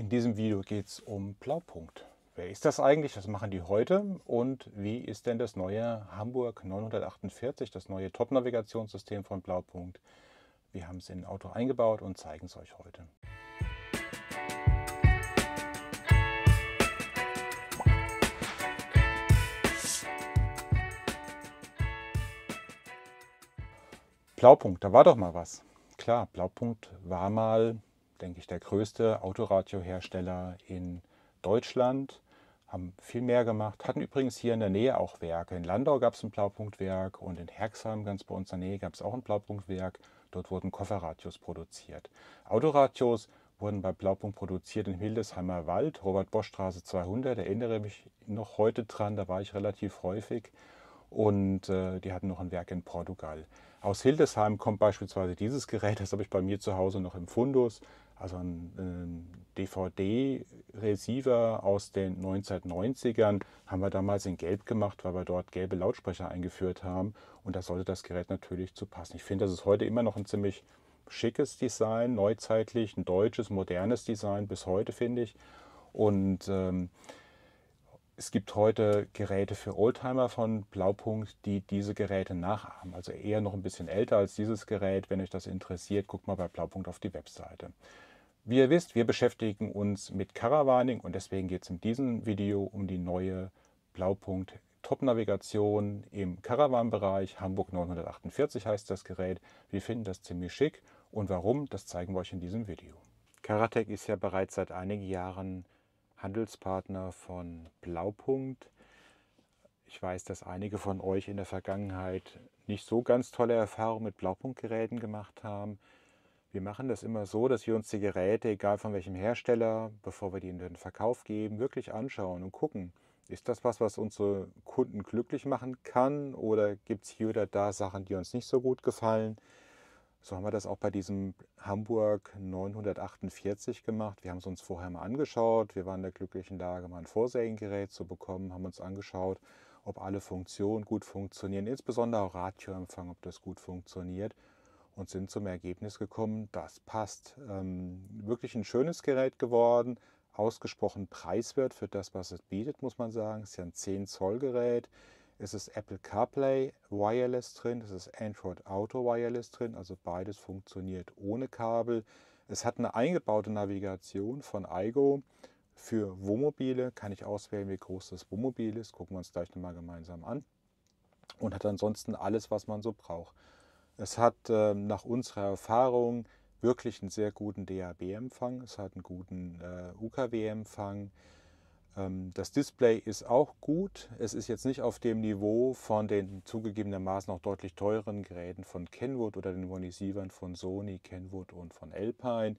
In diesem Video geht es um Blaupunkt. Wer ist das eigentlich? Was machen die heute? Und wie ist denn das neue Hamburg 948, das neue Top-Navigationssystem von Blaupunkt? Wir haben es in ein Auto eingebaut und zeigen es euch heute. Blaupunkt, da war doch mal was. Klar, Blaupunkt war mal denke ich, der größte Autoradiohersteller in Deutschland, haben viel mehr gemacht, hatten übrigens hier in der Nähe auch Werke. In Landau gab es ein Blaupunktwerk und in Herxheim, ganz bei uns in der Nähe, gab es auch ein Blaupunktwerk. Dort wurden Kofferradios produziert. Autoradios wurden bei Blaupunkt produziert in Hildesheimer Wald, Robert-Bosch-Straße 200. Erinnere mich noch heute dran, da war ich relativ häufig. Und äh, die hatten noch ein Werk in Portugal. Aus Hildesheim kommt beispielsweise dieses Gerät, das habe ich bei mir zu Hause noch im Fundus also ein, ein DVD-Receiver aus den 1990ern haben wir damals in Gelb gemacht, weil wir dort gelbe Lautsprecher eingeführt haben. Und da sollte das Gerät natürlich zu passen. Ich finde, das ist heute immer noch ein ziemlich schickes Design, neuzeitlich, ein deutsches, modernes Design bis heute, finde ich. Und ähm, es gibt heute Geräte für Oldtimer von Blaupunkt, die diese Geräte nachahmen. Also eher noch ein bisschen älter als dieses Gerät. Wenn euch das interessiert, guckt mal bei Blaupunkt auf die Webseite. Wie ihr wisst, wir beschäftigen uns mit Caravaning und deswegen geht es in diesem Video um die neue Blaupunkt Top-Navigation im Caravan-Bereich. Hamburg 948 heißt das Gerät. Wir finden das ziemlich schick und warum, das zeigen wir euch in diesem Video. Karatec ist ja bereits seit einigen Jahren Handelspartner von Blaupunkt. Ich weiß, dass einige von euch in der Vergangenheit nicht so ganz tolle Erfahrungen mit Blaupunktgeräten gemacht haben. Wir machen das immer so, dass wir uns die Geräte, egal von welchem Hersteller, bevor wir die in den Verkauf geben, wirklich anschauen und gucken, ist das was, was unsere Kunden glücklich machen kann oder gibt es hier oder da Sachen, die uns nicht so gut gefallen? So haben wir das auch bei diesem Hamburg 948 gemacht. Wir haben es uns vorher mal angeschaut. Wir waren in der glücklichen Lage, mal ein Vorsägengerät zu bekommen, haben uns angeschaut, ob alle Funktionen gut funktionieren, insbesondere auch Radioempfang, ob das gut funktioniert und sind zum Ergebnis gekommen, das passt. Ähm, wirklich ein schönes Gerät geworden, ausgesprochen preiswert für das, was es bietet, muss man sagen. Es ist ja ein 10 Zoll Gerät. Es ist Apple CarPlay Wireless drin, es ist Android Auto Wireless drin, also beides funktioniert ohne Kabel. Es hat eine eingebaute Navigation von Igo für Wohnmobile. Kann ich auswählen, wie groß das Wohnmobil ist. Gucken wir uns gleich nochmal gemeinsam an. Und hat ansonsten alles, was man so braucht. Es hat ähm, nach unserer Erfahrung wirklich einen sehr guten DAB-Empfang, es hat einen guten äh, UKW-Empfang. Ähm, das Display ist auch gut. Es ist jetzt nicht auf dem Niveau von den zugegebenermaßen auch deutlich teureren Geräten von Kenwood oder den Monisivern e von Sony, Kenwood und von Alpine.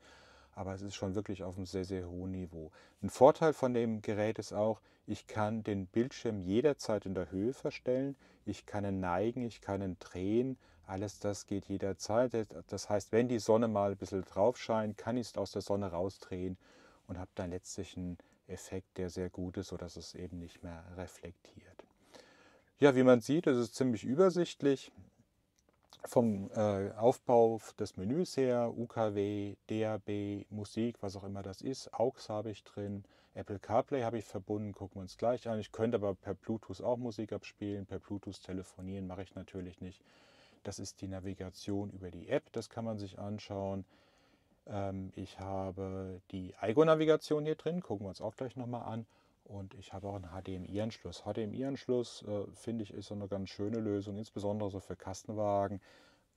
Aber es ist schon wirklich auf einem sehr, sehr hohen Niveau. Ein Vorteil von dem Gerät ist auch, ich kann den Bildschirm jederzeit in der Höhe verstellen. Ich kann ihn neigen, ich kann ihn drehen alles das geht jederzeit. Äh, das heißt, wenn die Sonne mal ein bisschen drauf scheint, kann ich es aus der Sonne rausdrehen und habe dann letztlich einen Effekt, der sehr gut ist, sodass es eben nicht mehr reflektiert. Ja, wie man sieht, ist es ziemlich übersichtlich. Vom äh, Aufbau des Menüs her, UKW, DAB, Musik, was auch immer das ist, AUX habe ich drin, Apple CarPlay habe ich verbunden, gucken wir uns gleich an. Ich könnte aber per Bluetooth auch Musik abspielen, per Bluetooth telefonieren mache ich natürlich nicht. Das ist die Navigation über die App, das kann man sich anschauen. Ähm, ich habe die Algo-Navigation hier drin, gucken wir uns auch gleich nochmal an. Und ich habe auch einen HDMI-Anschluss. HDMI-Anschluss, äh, finde ich, ist eine ganz schöne Lösung, insbesondere so für Kastenwagen.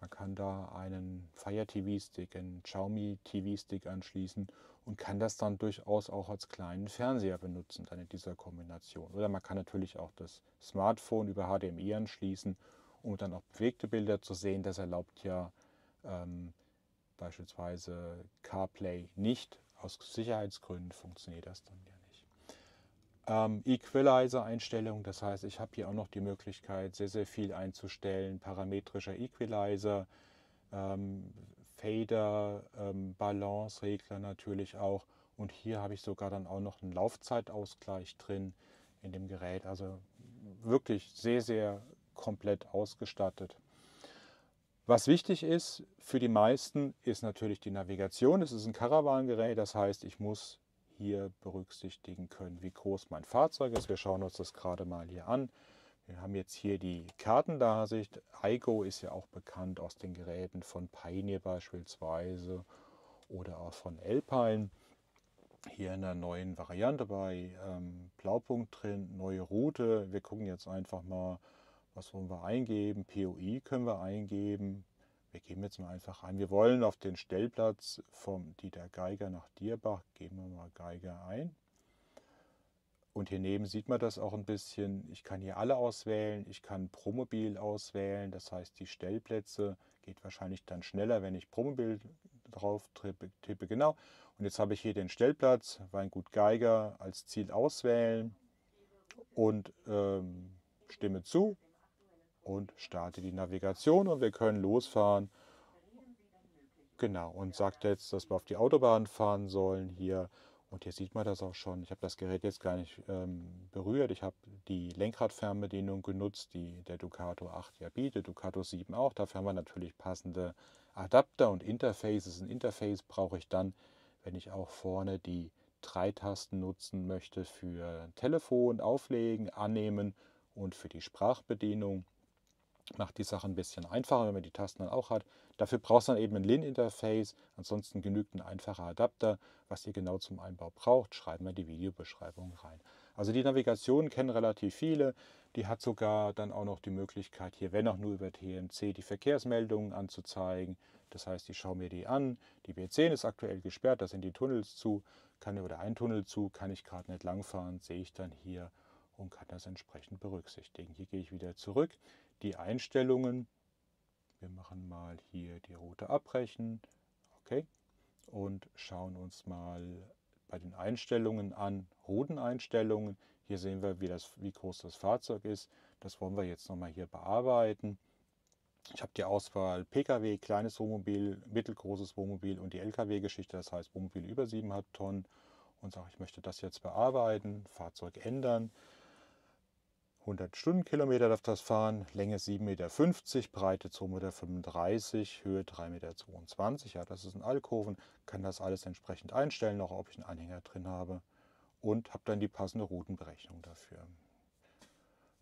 Man kann da einen Fire TV Stick, einen Xiaomi TV Stick anschließen und kann das dann durchaus auch als kleinen Fernseher benutzen, dann in dieser Kombination. Oder man kann natürlich auch das Smartphone über HDMI anschließen um dann auch bewegte Bilder zu sehen. Das erlaubt ja ähm, beispielsweise CarPlay nicht. Aus Sicherheitsgründen funktioniert das dann ja nicht. Ähm, Equalizer-Einstellung, das heißt, ich habe hier auch noch die Möglichkeit, sehr, sehr viel einzustellen. Parametrischer Equalizer, ähm, Fader, ähm, Balance-Regler natürlich auch. Und hier habe ich sogar dann auch noch einen Laufzeitausgleich drin in dem Gerät. Also wirklich sehr, sehr komplett ausgestattet. Was wichtig ist für die meisten, ist natürlich die Navigation. Es ist ein Caravan-Gerät, das heißt, ich muss hier berücksichtigen können, wie groß mein Fahrzeug ist. Wir schauen uns das gerade mal hier an. Wir haben jetzt hier die Kartendarsicht. IGO ist ja auch bekannt aus den Geräten von Pioneer beispielsweise oder auch von Alpine. Hier in der neuen Variante bei ähm, Blaupunkt drin, neue Route. Wir gucken jetzt einfach mal, was wollen wir eingeben? POI können wir eingeben. Wir geben jetzt mal einfach ein. Wir wollen auf den Stellplatz vom Dieter Geiger nach Dierbach, geben wir mal Geiger ein. Und hier neben sieht man das auch ein bisschen. Ich kann hier alle auswählen. Ich kann Promobil auswählen. Das heißt, die Stellplätze geht wahrscheinlich dann schneller, wenn ich Promobil drauf tippe. Genau. Und jetzt habe ich hier den Stellplatz Weingut Geiger als Ziel auswählen und ähm, stimme zu und starte die Navigation und wir können losfahren. Genau, und sagt jetzt, dass wir auf die Autobahn fahren sollen hier. Und hier sieht man das auch schon. Ich habe das Gerät jetzt gar nicht ähm, berührt. Ich habe die Lenkradfernbedienung genutzt, die der Ducato 8 ja bietet, Ducato 7 auch. Dafür haben wir natürlich passende Adapter und Interfaces. Ein Interface brauche ich dann, wenn ich auch vorne die drei Tasten nutzen möchte für Telefon, Auflegen, Annehmen und für die Sprachbedienung macht die Sache ein bisschen einfacher, wenn man die Tasten dann auch hat. Dafür braucht man eben ein LIN-Interface, ansonsten genügt ein einfacher Adapter. Was ihr genau zum Einbau braucht, schreiben wir die Videobeschreibung rein. Also die Navigation kennen relativ viele. Die hat sogar dann auch noch die Möglichkeit, hier, wenn auch nur über TMC, die Verkehrsmeldungen anzuzeigen. Das heißt, ich schaue mir die an. Die B10 ist aktuell gesperrt, da sind die Tunnels zu. Kann, oder ein Tunnel zu, kann ich gerade nicht langfahren, sehe ich dann hier und kann das entsprechend berücksichtigen. Hier gehe ich wieder zurück die Einstellungen. Wir machen mal hier die Route abbrechen. Okay. Und schauen uns mal bei den Einstellungen an, Routeneinstellungen. Hier sehen wir, wie, das, wie groß das Fahrzeug ist. Das wollen wir jetzt nochmal hier bearbeiten. Ich habe die Auswahl Pkw, kleines Wohnmobil, mittelgroßes Wohnmobil und die Lkw-Geschichte, das heißt Wohnmobil über 7,5 Tonnen. Und sage, ich möchte das jetzt bearbeiten, Fahrzeug ändern. 100 Stundenkilometer darf das fahren, Länge 7,50 Meter, Breite 2,35 Meter, Höhe 3,22 Meter. Ja, das ist ein Alkoven, kann das alles entsprechend einstellen, auch ob ich einen Anhänger drin habe und habe dann die passende Routenberechnung dafür.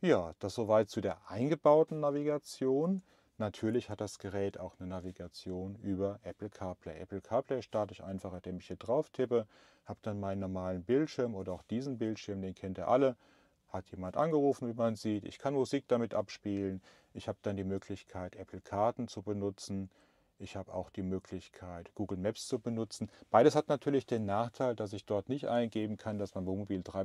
Ja, das soweit zu der eingebauten Navigation. Natürlich hat das Gerät auch eine Navigation über Apple CarPlay. Apple CarPlay starte ich einfach, indem ich hier drauf tippe, habe dann meinen normalen Bildschirm oder auch diesen Bildschirm, den kennt ihr alle hat jemand angerufen, wie man sieht. Ich kann Musik damit abspielen. Ich habe dann die Möglichkeit, Apple Karten zu benutzen. Ich habe auch die Möglichkeit, Google Maps zu benutzen. Beides hat natürlich den Nachteil, dass ich dort nicht eingeben kann, dass mein Wohnmobil 3,22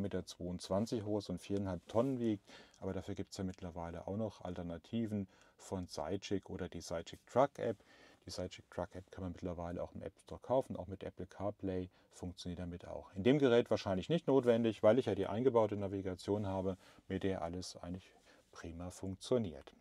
Meter hoch ist und 4,5 Tonnen wiegt. Aber dafür gibt es ja mittlerweile auch noch Alternativen von Sidechick oder die Sidechick Truck App, die Sidechick Truck App kann man mittlerweile auch im App Store kaufen. Auch mit Apple CarPlay funktioniert damit auch. In dem Gerät wahrscheinlich nicht notwendig, weil ich ja die eingebaute Navigation habe, mit der alles eigentlich prima funktioniert.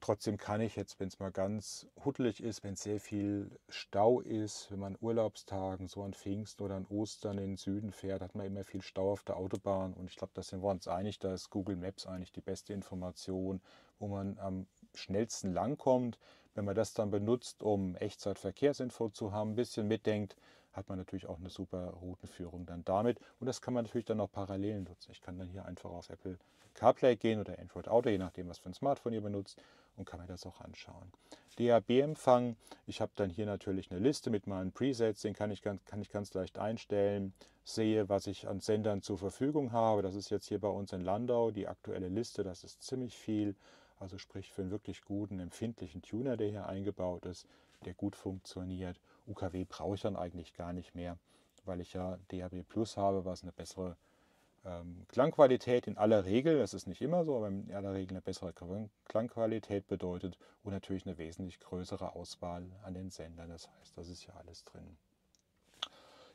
Trotzdem kann ich jetzt, wenn es mal ganz huddelig ist, wenn es sehr viel Stau ist, wenn man Urlaubstagen, so an Pfingsten oder an Ostern in den Süden fährt, hat man immer viel Stau auf der Autobahn. Und ich glaube, da sind wir uns einig, da ist Google Maps eigentlich die beste Information, wo man am schnellsten langkommt. Wenn man das dann benutzt, um Echtzeitverkehrsinfo zu haben, ein bisschen mitdenkt, hat man natürlich auch eine super Routenführung dann damit. Und das kann man natürlich dann auch parallel nutzen. Ich kann dann hier einfach auf Apple CarPlay gehen oder Android Auto, je nachdem, was für ein Smartphone ihr benutzt, und kann mir das auch anschauen. DAB-Empfang, ich habe dann hier natürlich eine Liste mit meinen Presets, den kann ich, ganz, kann ich ganz leicht einstellen, sehe, was ich an Sendern zur Verfügung habe. Das ist jetzt hier bei uns in Landau die aktuelle Liste, das ist ziemlich viel. Also sprich für einen wirklich guten, empfindlichen Tuner, der hier eingebaut ist, der gut funktioniert. UKW brauche ich dann eigentlich gar nicht mehr, weil ich ja DAB Plus habe, was eine bessere ähm, Klangqualität in aller Regel, das ist nicht immer so, aber in aller Regel eine bessere Klangqualität bedeutet und natürlich eine wesentlich größere Auswahl an den Sendern. Das heißt, das ist ja alles drin.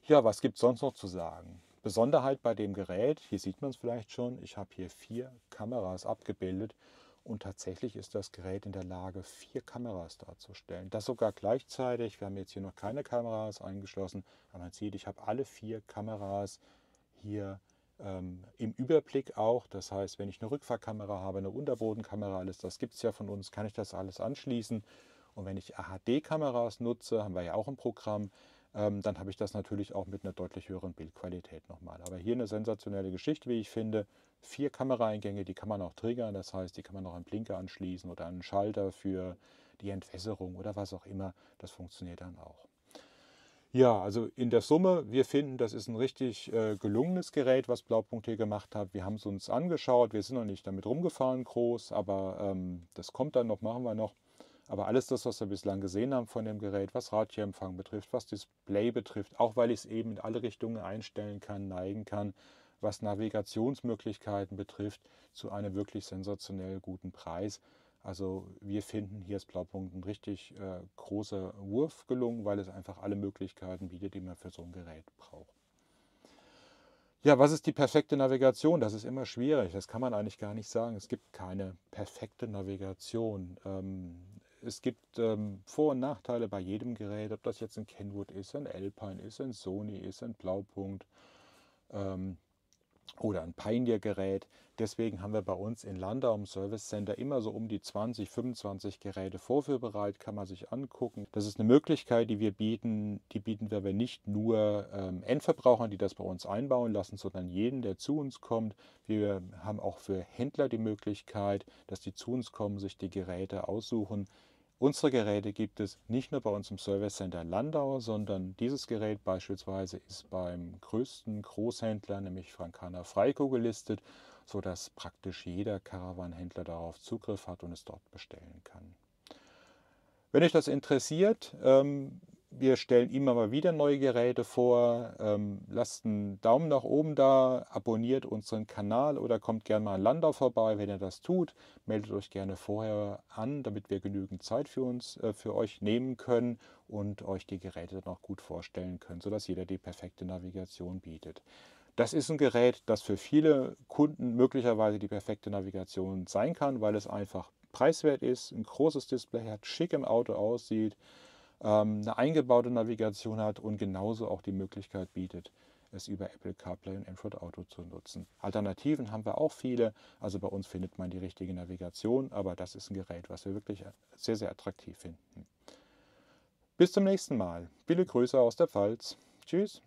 Ja, was gibt es sonst noch zu sagen? Besonderheit bei dem Gerät, hier sieht man es vielleicht schon, ich habe hier vier Kameras abgebildet. Und tatsächlich ist das Gerät in der Lage, vier Kameras darzustellen. Das sogar gleichzeitig. Wir haben jetzt hier noch keine Kameras eingeschlossen, aber man sieht, ich habe alle vier Kameras hier ähm, im Überblick auch. Das heißt, wenn ich eine Rückfahrkamera habe, eine Unterbodenkamera, alles das gibt es ja von uns, kann ich das alles anschließen. Und wenn ich hd kameras nutze, haben wir ja auch ein Programm, ähm, dann habe ich das natürlich auch mit einer deutlich höheren Bildqualität nochmal. Aber hier eine sensationelle Geschichte, wie ich finde. Vier Kameraeingänge, die kann man auch triggern, das heißt, die kann man auch an Blinker anschließen oder an einen Schalter für die Entwässerung oder was auch immer. Das funktioniert dann auch. Ja, also in der Summe, wir finden, das ist ein richtig äh, gelungenes Gerät, was Blaupunkt hier gemacht hat. Wir haben es uns angeschaut, wir sind noch nicht damit rumgefahren groß, aber ähm, das kommt dann noch, machen wir noch. Aber alles das, was wir bislang gesehen haben von dem Gerät, was Radtierempfang betrifft, was Display betrifft, auch weil ich es eben in alle Richtungen einstellen kann, neigen kann, was Navigationsmöglichkeiten betrifft, zu einem wirklich sensationell guten Preis. Also wir finden hier ist Blaupunkt ein richtig äh, großer Wurf gelungen, weil es einfach alle Möglichkeiten bietet, die man für so ein Gerät braucht. Ja, was ist die perfekte Navigation? Das ist immer schwierig. Das kann man eigentlich gar nicht sagen. Es gibt keine perfekte Navigation. Ähm, es gibt ähm, Vor- und Nachteile bei jedem Gerät, ob das jetzt ein Kenwood ist, ein Alpine ist, ein Sony ist, ein Blaupunkt ähm, oder ein Pioneer-Gerät. Deswegen haben wir bei uns in Landau im Service Center immer so um die 20, 25 Geräte vorführbereit, kann man sich angucken. Das ist eine Möglichkeit, die wir bieten. Die bieten wir aber nicht nur ähm, Endverbrauchern, die das bei uns einbauen lassen, sondern jeden, der zu uns kommt. Wir haben auch für Händler die Möglichkeit, dass die zu uns kommen, sich die Geräte aussuchen Unsere Geräte gibt es nicht nur bei uns im Service Center Landau, sondern dieses Gerät beispielsweise ist beim größten Großhändler, nämlich Frankana Freiko, gelistet, sodass praktisch jeder Caravan-Händler darauf Zugriff hat und es dort bestellen kann. Wenn euch das interessiert, ähm, wir stellen immer mal wieder neue Geräte vor. Ähm, lasst einen Daumen nach oben da, abonniert unseren Kanal oder kommt gerne mal an Landau vorbei, wenn ihr das tut. Meldet euch gerne vorher an, damit wir genügend Zeit für uns, äh, für euch nehmen können und euch die Geräte dann auch gut vorstellen können, sodass jeder die perfekte Navigation bietet. Das ist ein Gerät, das für viele Kunden möglicherweise die perfekte Navigation sein kann, weil es einfach preiswert ist, ein großes Display hat, schick im Auto aussieht, ähm, eine eingebaute Navigation hat und genauso auch die Möglichkeit bietet, es über Apple CarPlay und Android Auto zu nutzen. Alternativen haben wir auch viele. Also bei uns findet man die richtige Navigation, aber das ist ein Gerät, was wir wirklich sehr, sehr attraktiv finden. Bis zum nächsten Mal. Viele Grüße aus der Pfalz. Tschüss.